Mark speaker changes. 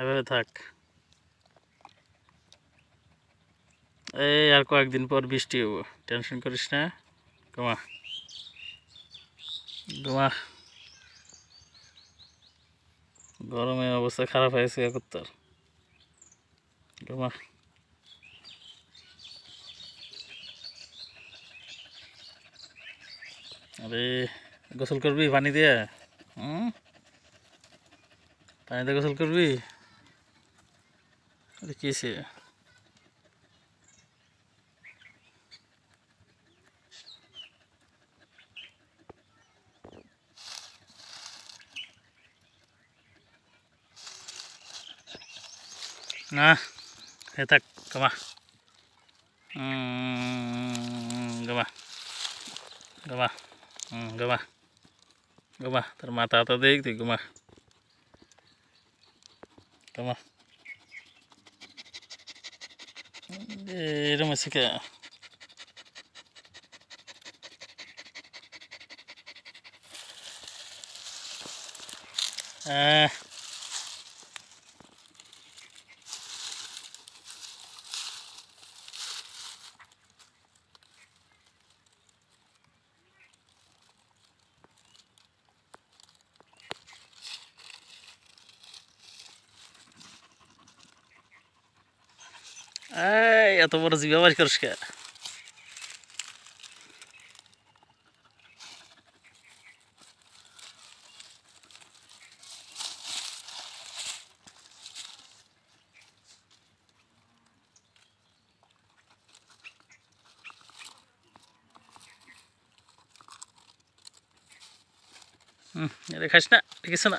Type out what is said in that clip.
Speaker 1: এভাবে থাক এই আর কয়েকদিন পর বৃষ্টি হবো টেনশন করিস না ঘুমা ঘুমা গরমে অবস্থা খারাপ হয়েছে একত্তর ঘুমা আরে গোসল করবি পানি দিয়ে হুম পানিতে গোসল করবি देखिए ya Nah, kita kemah. Hmm, kemah kemah Hmm, gemah. Gemah, termata tadi kemah kemah 이러면 새끼야 에 এই এত বড় জিজ্ঞা বাস করিস কে হুম এটা খাস না কিছু না